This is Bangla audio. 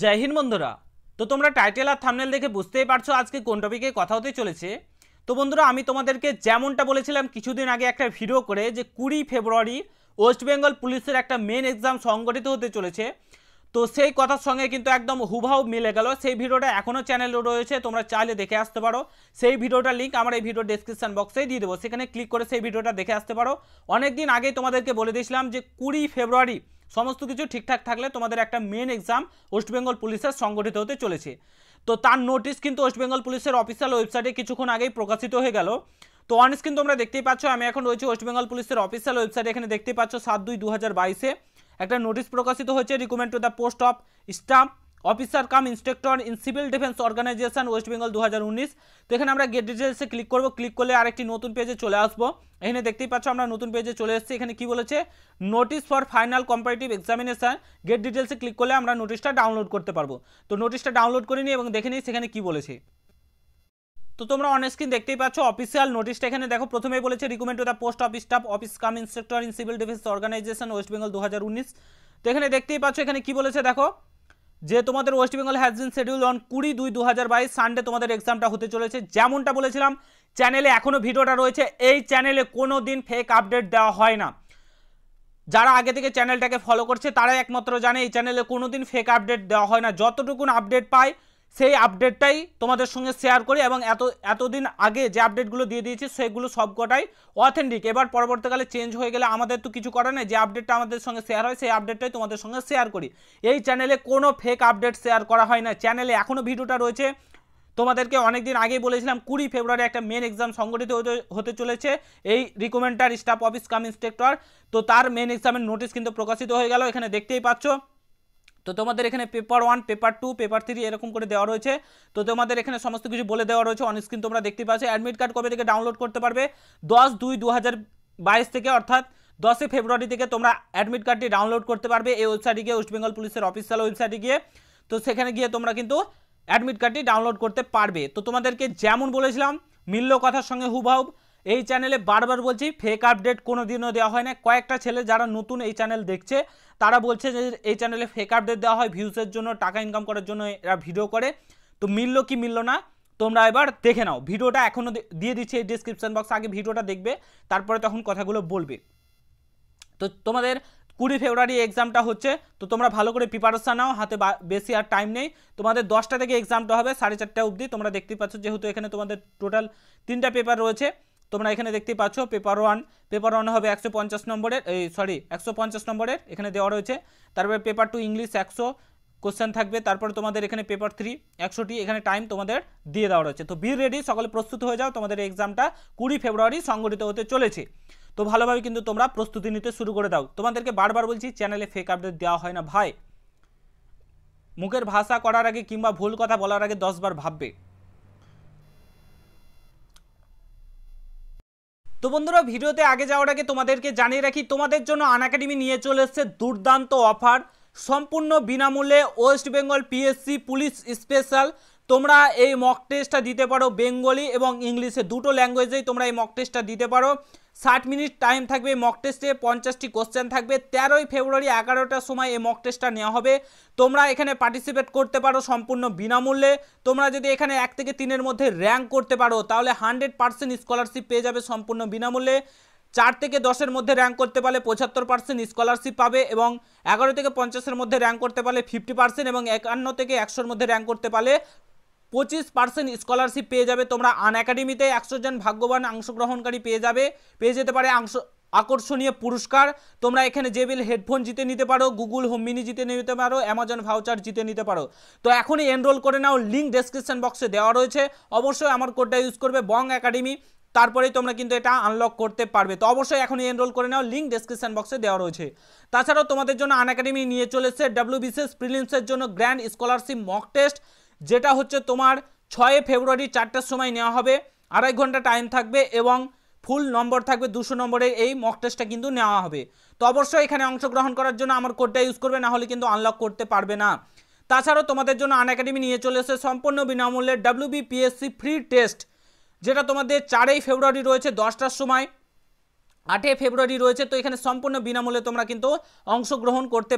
জয় হিন্দ বন্ধুরা তো তোমরা টাইটেল আর থামনেল দেখে বুঝতেই পারছো আজকে কোন টপিকে কথা হতে চলেছে তো বন্ধুরা আমি তোমাদেরকে যেমনটা বলেছিলাম কিছুদিন আগে একটা ভিডিও করে যে কুড়ি ফেব্রুয়ারি ওয়েস্ট বেঙ্গল পুলিশের একটা মেন এক্সাম সংগঠিত হতে চলেছে তো সেই কথার সঙ্গে কিন্তু একদম হুভাহু মিলে গেল সেই ভিডিওটা এখনও চ্যানেলে রয়েছে তোমরা চাইলে দেখে আসতে পারো সেই ভিডিওটার লিঙ্ক আমার এই ভিডিও ডেসক্রিপশন বক্সেই দিয়ে দেবো সেখানে ক্লিক করে সেই ভিডিওটা দেখে আসতে পারো অনেক দিন আগেই তোমাদেরকে বলে দিয়েছিলাম যে কুড়ি ফেব্রুয়ারি সমস্ত কিছু ঠিকঠাক থাকলে তোমাদের একটা মেন এক্সাম ওয়েস্টবেঙ্গল পুলিশের সংগঠিত হতে চলেছে তো তার নোটিশ কিন্তু ওয়েস্টবেঙ্গল পুলিশের অফিসিয়াল ওয়েবসাইটে কিছুক্ষণ আগেই প্রকাশিত হয়ে গেল তো অন স্ক্রিন তোমরা দেখতেই পাচ্ছ আমি এখন রয়েছি ওয়েস্টবেঙ্গল পুলিশের অফিসিয়াল ওয়েবসাইট এখানে দেখতে পাচ্ছ সাত দুই দু একটা নোটিশ প্রকাশিত হয়েছে recommend to the post of staff officer cum instructor in civil defence organisation West Bengal দু তো এখানে আমরা গেট ডিটেলসে ক্লিক করব ক্লিক করলে আরেকটি নতুন পেজে চলে আসবো এখানে দেখতেই পাচ্ছ আমরা নতুন পেজে চলে এসেছি এখানে কি বলেছে notice for final comparative examination get ডিটেলসে ক্লিক করলে আমরা নোটিশটা ডাউনলোড করতে পারবো তো নোটিশটা ডাউনলোড করে নিই এবং দেখে নিই সেখানে কি বলেছে তো তোমরা অন স্ক্রিন দেখতেই পাচ্ছ অফিসিয়াল নোটিশটা এখানে দেখো প্রথমেই বলেছে recommend to the post office staff office cum instructor in civil defence organisation West Bengal দু তো এখানে দেখতেই পাচ্ছ এখানে কি বলেছে দেখো যে তোমাদের West Bengal has been schedule on কুড়ি দুই দু হাজার বাইশ সানডে তোমাদের এক্সামটা হতে চলেছে যেমনটা বলেছিলাম চ্যানেলে এখনও ভিডিওটা রয়েছে এই চ্যানেলে কোনো দিন ফেক আপডেট দেওয়া হয় না যারা আগে থেকে চ্যানেলটাকে ফলো করছে তারাই একমাত্র জানে এই চ্যানেলে কোনো দিন ফেক আপডেট দেওয়া হয় না যতটুকুন আপডেট পায় সেই আপডেটটাই তোমাদের সঙ্গে শেয়ার করি এবং এত এতদিন আগে যে আপডেটগুলো দিয়ে দিয়েছি সেগুলো সবকটাই অথেন্টিক এবার পরবর্তীকালে চেঞ্জ হয়ে গেলে আমাদের তো কিছু করার নেই যে আপডেটটা আমাদের সঙ্গে শেয়ার হয় সেই আপডেটটাই তোমাদের সঙ্গে শেয়ার করি এই চ্যানেলে কোনো ফেক আপডেট শেয়ার করা হয় না চ্যানেলে এখনও ভিডিওটা রয়েছে তোমাদেরকে অনেকদিন আগেই বলেছিলাম কুড়ি ফেব্রুয়ারি একটা মেন এক্সাম সংগঠিত হতে চলেছে এই recommender staff office cum inspector তো তার মেন এক্সামের নোটিশ কিন্তু প্রকাশিত হয়ে গেল এখানে দেখতেই পাচ্ছ তো তোমাদের এখানে paper one paper two paper three এরকম করে দেওয়া রয়েছে তো তোমাদের এখানে সমস্ত কিছু বলে দেওয়া রয়েছে অনস্ক্রিন তোমরা দেখতে পাচ্ছ অ্যাডমিট কার্ড কবে থেকে ডাউনলোড করতে পারবে দশ দুই দু হাজার থেকে অর্থাৎ দশই ফেব্রুয়ারি থেকে তোমরা অ্যাডমিট কার্ডটি ডাউনলোড করতে পারবে এই ওয়েবসাইটে গিয়ে ওয়েস্টবেঙ্গল পুলিশের অফিসিয়াল ওয়েবসাইটে গিয়ে তো সেখানে গিয়ে তোমরা কিন্তু অ্যাডমিট কার্ডটি ডাউনলোড করতে পারবে তো তোমাদেরকে যেমন বলেছিলাম মিলল কথার সঙ্গে হুবহুব এই চ্যানেলে বারবার বলছি ফেক আপডেট কোনো দিনও দেওয়া হয় না কয়েকটা ছেলে যারা নতুন এই চ্যানেল দেখছে তারা বলছে যে এই চ্যানেলে ফেক আপডেট দেওয়া হয় ভিউসের জন্য টাকা ইনকাম করার জন্য এরা ভিডিও করে তো মিললো কি মিললো না তোমরা এবার দেখে নাও ভিডিওটা এখনও দিয়ে দিচ্ছে এই ডিসক্রিপশান বক্স আগে ভিডিওটা দেখবে তারপরে তখন কথাগুলো বলবে তো তোমাদের কুড়ি ফেব্রুয়ারি এক্সামটা হচ্ছে তো তোমরা ভালো করে প্রিপারেশান নাও হাতে বেশি আর টাইম নেই তোমাদের দশটা থেকে এক্সামটা হবে সাড়ে চারটা অবধি তোমরা দেখতে পাচ্ছ যেহেতু এখানে তোমাদের টোটাল তিনটা পেপার রয়েছে তোমরা এখানে দেখতে পাচ্ছ পেপার ওয়ান পেপার ওয়ান হবে একশো পঞ্চাশ নম্বরের এই সরি একশো পঞ্চাশ নম্বরের এখানে দেওয়া রয়েছে তারপরে পেপার টু ইংলিশ একশো কোশ্চেন থাকবে তারপরে তোমাদের এখানে পেপার থ্রি একশোটি এখানে টাইম তোমাদের দিয়ে দেওয়া রয়েছে তো বি রেডি সকলে প্রস্তুত হয়ে যাও তোমাদের এক্সামটা কুড়ি ফেব্রুয়ারি সংগঠিত হতে চলেছে তো ভালোভাবে কিন্তু তোমরা প্রস্তুতি নিতে শুরু করে দাও তোমাদেরকে বারবার বলছি চ্যানেলে ফেক আপডেট দেওয়া হয় না ভাই মুখের ভাষা করার আগে কিংবা ভুল কথা বলার আগে দশবার ভাববে তো বন্ধুরা ভিডিওতে আগে যাওয়ার আগে তোমাদেরকে জানিয়ে রাখি তোমাদের জন্য আনাকাডেমি নিয়ে চলে এসছে দুর্দান্ত অফার সম্পূর্ণ বিনামূল্যে West Bengal PSC police special তোমরা এই মক টেস্টটা দিতে পারো বেঙ্গলি এবং ইংলিশে দুটো ল্যাঙ্গুয়েজেই তোমরা এই মক টেস্টটা দিতে পারো ষাট মিনিট টাইম থাকবে মক টেস্টে পঞ্চাশটি কোশ্চেন থাকবে তেরোই ফেব্রুয়ারি এগারোটার সময় এই মক টেস্টটা নেওয়া হবে তোমরা এখানে পার্টিসিপেট করতে পারো সম্পূর্ণ বিনামূল্যে তোমরা যদি এখানে এক থেকে তিনের মধ্যে র্যাঙ্ক করতে পারো তাহলে হান্ড্রেড পার্সেন্ট স্কলারশিপ পেয়ে যাবে সম্পূর্ণ বিনামূল্যে চার থেকে দশের মধ্যে র্যাঙ্ক করতে পারলে পঁচাত্তর পার্সেন্ট স্কলারশিপ পাবে এবং এগারো থেকে পঞ্চাশের মধ্যে র্যাঙ্ক করতে পারলে ফিফটি পার্সেন্ট এবং একান্ন থেকে একশোর মধ্যে র্যাঙ্ক করতে পারলে পঁচিশ পার্সেন্ট স্কলারশিপ পেয়ে যাবে তোমরা আন একাডেমিতে একশো জন ভাগ্যবান অংশগ্রহণকারী পেয়ে যাবে পেয়ে যেতে পারে অংশ আকর্ষণীয় পুরস্কার তোমরা এখানে জেবিল হেডফোন জিতে নিতে পারো গুগল হোম জিতে নিতে পারো অ্যামাজন ভাউচার জিতে নিতে পারো তো এখনই এনরোল করে নাও লিঙ্ক ডেসক্রিপশন বক্সে দেওয়া রয়েছে অবশ্যই আমার কোডটা ইউজ করবে বং একাডেমি তারপরেই তোমরা কিন্তু এটা আনলক করতে পারবে তো অবশ্যই এখনই এনরোল করে নাও লিঙ্ক ডেসক্রিপশন বক্সে দেওয়া রয়েছে তাছাড়াও তোমাদের জন্য আন একাডেমি নিয়ে চলেছে বিসিএস প্রিলিমসের জন্য গ্র্যান্ড স্কলারশিপ মক টেস্ট যেটা হচ্ছে তোমার ছয় ফেব্রুয়ারি চারটার সময় নেওয়া হবে আড়াই ঘন্টা টাইম থাকবে এবং ফুল নম্বর থাকবে দুশো নম্বরের এই মক টেস্টটা কিন্তু নেওয়া হবে তো অবশ্যই এখানে অংশগ্রহণ করার জন্য আমার কোডটা ইউজ করবে না হলে কিন্তু আনলক করতে পারবে না তাছাড়াও তোমাদের জন্য আন একাডেমি নিয়ে চলে এসে সম্পূর্ণ বিনামূল্যে ডাব্লিউবিপিএসসি ফ্রি টেস্ট যেটা তোমাদের চারই ফেব্রুয়ারি রয়েছে দশটার সময় আটই ফেব্রুয়ারি রয়েছে তো এখানে সম্পূর্ণ বিনামূল্যে তোমরা কিন্তু অংশগ্রহণ করতে